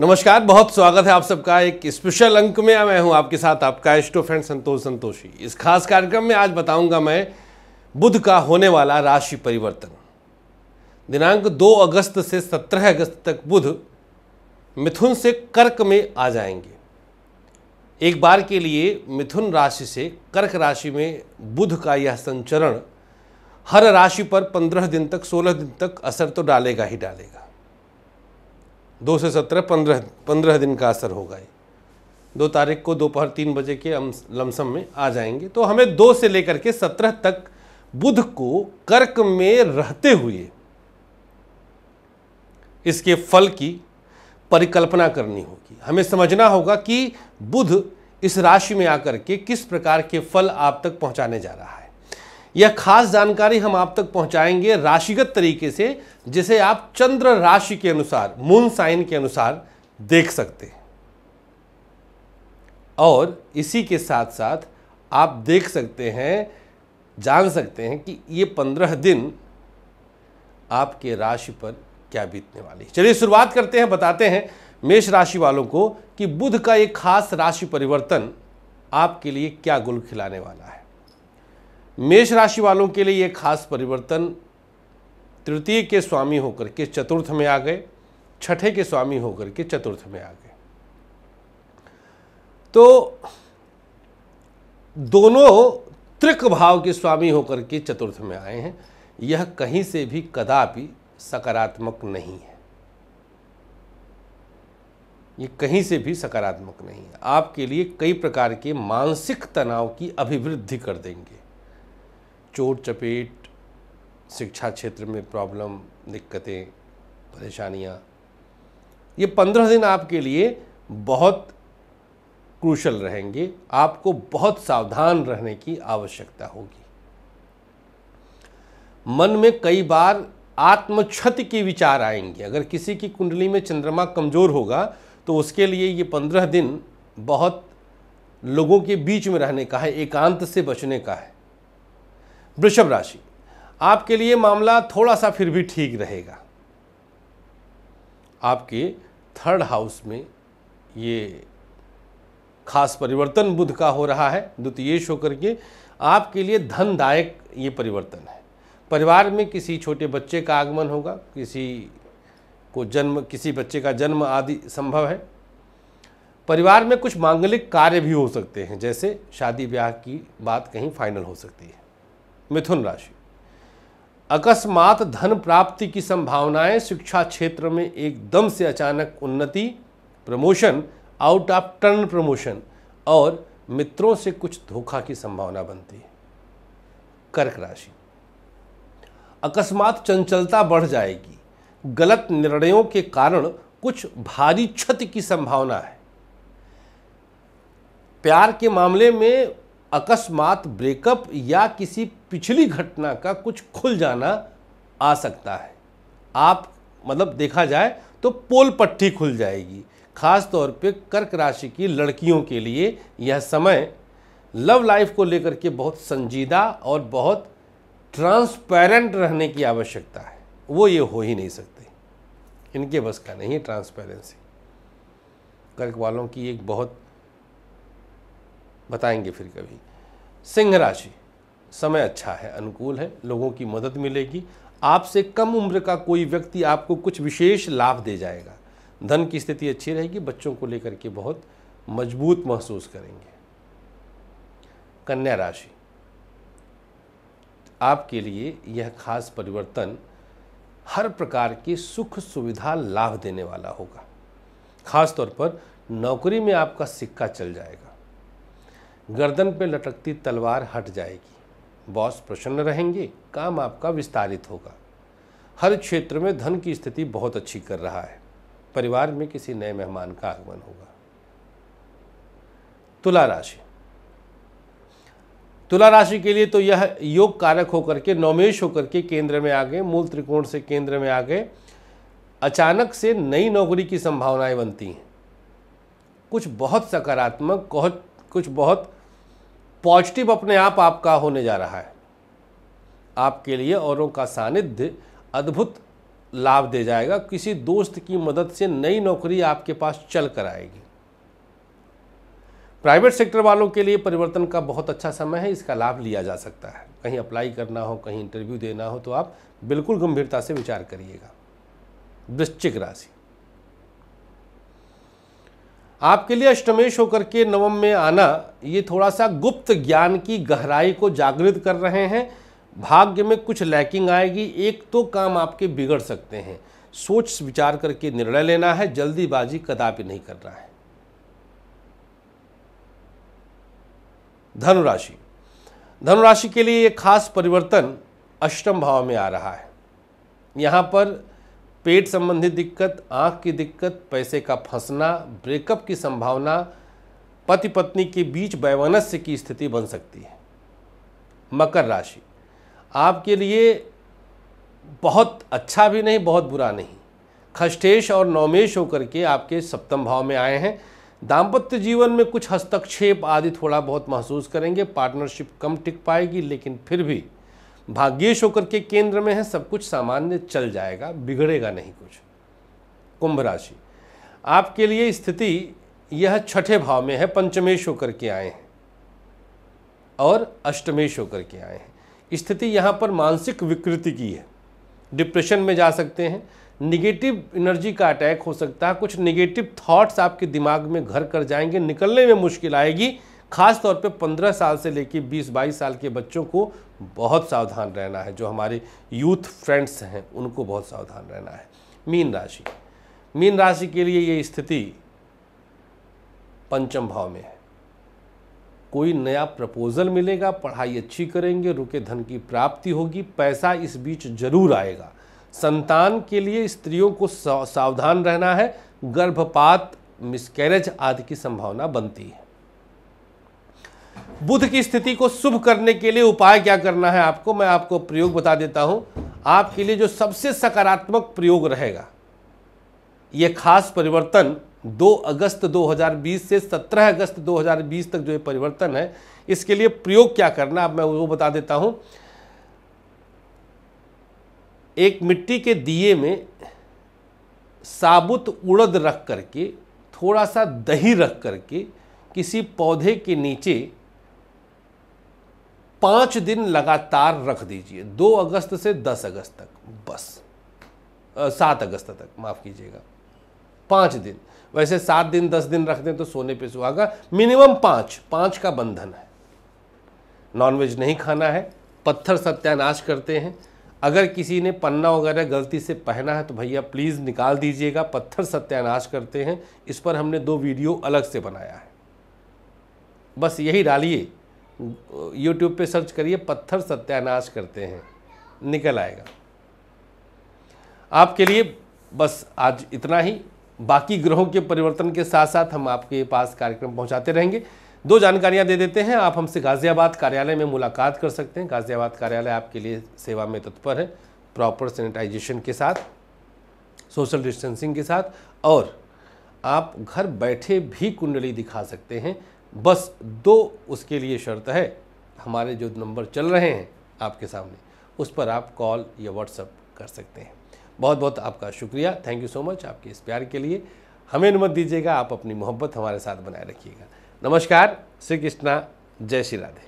नमस्कार बहुत स्वागत है आप सबका एक स्पेशल अंक में मैं हूं आपके साथ आपका एस्टो फ्रेंड संतोष संतोषी इस खास कार्यक्रम में आज बताऊंगा मैं बुध का होने वाला राशि परिवर्तन दिनांक 2 अगस्त से 17 अगस्त तक बुध मिथुन से कर्क में आ जाएंगे एक बार के लिए मिथुन राशि से कर्क राशि में बुध का यह संचरण हर राशि पर पंद्रह दिन तक सोलह दिन तक असर तो डालेगा ही डालेगा दो से सत्रह पंद्रह पंद्रह दिन का असर होगा ये दो तारीख को दोपहर तीन बजे के लमसम में आ जाएंगे तो हमें दो से लेकर के सत्रह तक बुध को कर्क में रहते हुए इसके फल की परिकल्पना करनी होगी हमें समझना होगा कि बुध इस राशि में आकर के किस प्रकार के फल आप तक पहुंचाने जा रहा है यह खास जानकारी हम आप तक पहुंचाएंगे राशिगत तरीके से जिसे आप चंद्र राशि के अनुसार मून साइन के अनुसार देख सकते हैं और इसी के साथ साथ आप देख सकते हैं जान सकते हैं कि ये पंद्रह दिन आपके राशि पर क्या बीतने वाली है चलिए शुरुआत करते हैं बताते हैं मेष राशि वालों को कि बुध का एक खास राशि परिवर्तन आपके लिए क्या गुल खिलाने वाला है मेष राशि वालों के लिए ये खास परिवर्तन तृतीय के स्वामी होकर के चतुर्थ में आ गए छठे के स्वामी होकर के चतुर्थ में आ गए तो दोनों त्रिक भाव के स्वामी होकर के चतुर्थ में आए हैं यह कहीं से भी कदापि सकारात्मक नहीं है ये कहीं से भी सकारात्मक नहीं है आपके लिए कई प्रकार के मानसिक तनाव की अभिवृद्धि कर देंगे चोट चपेट शिक्षा क्षेत्र में प्रॉब्लम दिक्कतें परेशानियाँ ये पंद्रह दिन आपके लिए बहुत क्रूशल रहेंगे आपको बहुत सावधान रहने की आवश्यकता होगी मन में कई बार आत्मक्षति के विचार आएंगे अगर किसी की कुंडली में चंद्रमा कमज़ोर होगा तो उसके लिए ये पंद्रह दिन बहुत लोगों के बीच में रहने का है एकांत से बचने का है वृषभ राशि आपके लिए मामला थोड़ा सा फिर भी ठीक रहेगा आपके थर्ड हाउस में ये खास परिवर्तन बुध का हो रहा है द्वितीय होकर के आपके लिए धनदायक ये परिवर्तन है परिवार में किसी छोटे बच्चे का आगमन होगा किसी को जन्म किसी बच्चे का जन्म आदि संभव है परिवार में कुछ मांगलिक कार्य भी हो सकते हैं जैसे शादी ब्याह की बात कहीं फाइनल हो सकती है मिथुन राशि अकस्मात धन प्राप्ति की संभावनाएं शिक्षा क्षेत्र में एकदम से अचानक उन्नति promotion out of turn promotion और मित्रों से कुछ धोखा की संभावना बनती है कर्क राशि अकस्मात चंचलता बढ़ जाएगी गलत निर्णयों के कारण कुछ भारी क्षति की संभावना है प्यार के मामले में अकस्मात ब्रेकअप या किसी पिछली घटना का कुछ खुल जाना आ सकता है आप मतलब देखा जाए तो पोल पट्टी खुल जाएगी खास तौर पे कर्क राशि की लड़कियों के लिए यह समय लव लाइफ को लेकर के बहुत संजीदा और बहुत ट्रांसपेरेंट रहने की आवश्यकता है वो ये हो ही नहीं सकते इनके बस का नहीं है ट्रांसपेरेंसी कर्क वालों की एक बहुत बताएंगे फिर कभी सिंह राशि समय अच्छा है अनुकूल है लोगों की मदद मिलेगी आपसे कम उम्र का कोई व्यक्ति आपको कुछ विशेष लाभ दे जाएगा धन की स्थिति अच्छी रहेगी बच्चों को लेकर के बहुत मजबूत महसूस करेंगे कन्या राशि आपके लिए यह खास परिवर्तन हर प्रकार की सुख सुविधा लाभ देने वाला होगा खास तौर पर नौकरी में आपका सिक्का चल जाएगा गर्दन पर लटकती तलवार हट जाएगी बॉस प्रसन्न रहेंगे काम आपका विस्तारित होगा हर क्षेत्र में धन की स्थिति बहुत अच्छी कर रहा है परिवार में किसी नए मेहमान का आगमन होगा तुला राशि तुला राशि के लिए तो यह योग कारक होकर के नौमेश होकर के केंद्र में आ गए मूल त्रिकोण से केंद्र में आ गए अचानक से नई नौकरी की संभावनाएं बनती हैं कुछ बहुत सकारात्मक कुछ बहुत पॉजिटिव अपने आप आपका होने जा रहा है आपके लिए औरों का सानिध्य अद्भुत लाभ दे जाएगा किसी दोस्त की मदद से नई नौकरी आपके पास चल कर आएगी प्राइवेट सेक्टर वालों के लिए परिवर्तन का बहुत अच्छा समय है इसका लाभ लिया जा सकता है कहीं अप्लाई करना हो कहीं इंटरव्यू देना हो तो आप बिल्कुल गंभीरता से विचार करिएगा वृश्चिक राशि आपके लिए अष्टमेश होकर के नवम में आना ये थोड़ा सा गुप्त ज्ञान की गहराई को जागृत कर रहे हैं भाग्य में कुछ लैकिंग आएगी एक तो काम आपके बिगड़ सकते हैं सोच विचार करके निर्णय लेना है जल्दीबाजी कदापि नहीं करना है धनुराशि धनुराशि के लिए ये खास परिवर्तन अष्टम भाव में आ रहा है यहाँ पर पेट संबंधी दिक्कत आँख की दिक्कत पैसे का फंसना ब्रेकअप की संभावना पति पत्नी के बीच वैवनस्य की स्थिति बन सकती है मकर राशि आपके लिए बहुत अच्छा भी नहीं बहुत बुरा नहीं खष्टेश और नौमेश होकर के आपके सप्तम भाव में आए हैं दाम्पत्य जीवन में कुछ हस्तक्षेप आदि थोड़ा बहुत महसूस करेंगे पार्टनरशिप कम टिक पाएगी लेकिन फिर भी भाग्येश होकर के केंद्र में है सब कुछ सामान्य चल जाएगा बिगड़ेगा नहीं कुछ कुंभ राशि आपके लिए स्थिति यह छठे भाव में है पंचमेश होकर के आए हैं और अष्टमेश होकर के आए हैं स्थिति यहाँ पर मानसिक विकृति की है डिप्रेशन में जा सकते हैं निगेटिव एनर्जी का अटैक हो सकता है कुछ निगेटिव थाट्स आपके दिमाग में घर कर जाएंगे निकलने में मुश्किल आएगी खास तौर पे 15 साल से लेकर 20-22 साल के बच्चों को बहुत सावधान रहना है जो हमारे यूथ फ्रेंड्स हैं उनको बहुत सावधान रहना है मीन राशि मीन राशि के लिए ये स्थिति पंचम भाव में है कोई नया प्रपोजल मिलेगा पढ़ाई अच्छी करेंगे रुके धन की प्राप्ति होगी पैसा इस बीच जरूर आएगा संतान के लिए स्त्रियों को सावधान रहना है गर्भपात मिसकैरेज आदि की संभावना बनती है बुध की स्थिति को शुभ करने के लिए उपाय क्या करना है आपको मैं आपको प्रयोग बता देता हूं आपके लिए जो सबसे सकारात्मक प्रयोग रहेगा यह खास परिवर्तन 2 अगस्त 2020 से 17 अगस्त 2020 तक जो ये परिवर्तन है इसके लिए प्रयोग क्या करना अब मैं वो बता देता हूं एक मिट्टी के दिए में साबुत उड़द रख करके थोड़ा सा दही रख करके किसी पौधे के नीचे पाँच दिन लगातार रख दीजिए दो अगस्त से दस अगस्त तक बस सात अगस्त तक माफ़ कीजिएगा पाँच दिन वैसे सात दिन दस दिन रख दें तो सोने पे सुहागा मिनिमम पाँच पाँच का बंधन है नॉनवेज नहीं खाना है पत्थर सत्यानाश करते हैं अगर किसी ने पन्ना वगैरह गलती से पहना है तो भैया प्लीज़ निकाल दीजिएगा पत्थर सत्यानाश करते हैं इस पर हमने दो वीडियो अलग से बनाया है बस यही डालिए यूट्यूब पे सर्च करिए पत्थर सत्यानाश करते हैं निकल आएगा आपके लिए बस आज इतना ही बाकी ग्रहों के परिवर्तन के साथ साथ हम आपके पास कार्यक्रम पहुंचाते रहेंगे दो जानकारियां दे देते हैं आप हमसे गाज़ियाबाद कार्यालय में मुलाकात कर सकते हैं गाज़ियाबाद कार्यालय आपके लिए सेवा में तत्पर है प्रॉपर सैनिटाइजेशन के साथ सोशल डिस्टेंसिंग के साथ और आप घर बैठे भी कुंडली दिखा सकते हैं बस दो उसके लिए शर्त है हमारे जो नंबर चल रहे हैं आपके सामने उस पर आप कॉल या व्हाट्सअप कर सकते हैं बहुत बहुत आपका शुक्रिया थैंक यू सो मच आपके इस प्यार के लिए हमें अनुमत दीजिएगा आप अपनी मोहब्बत हमारे साथ बनाए रखिएगा नमस्कार श्री कृष्णा जय श्री राधे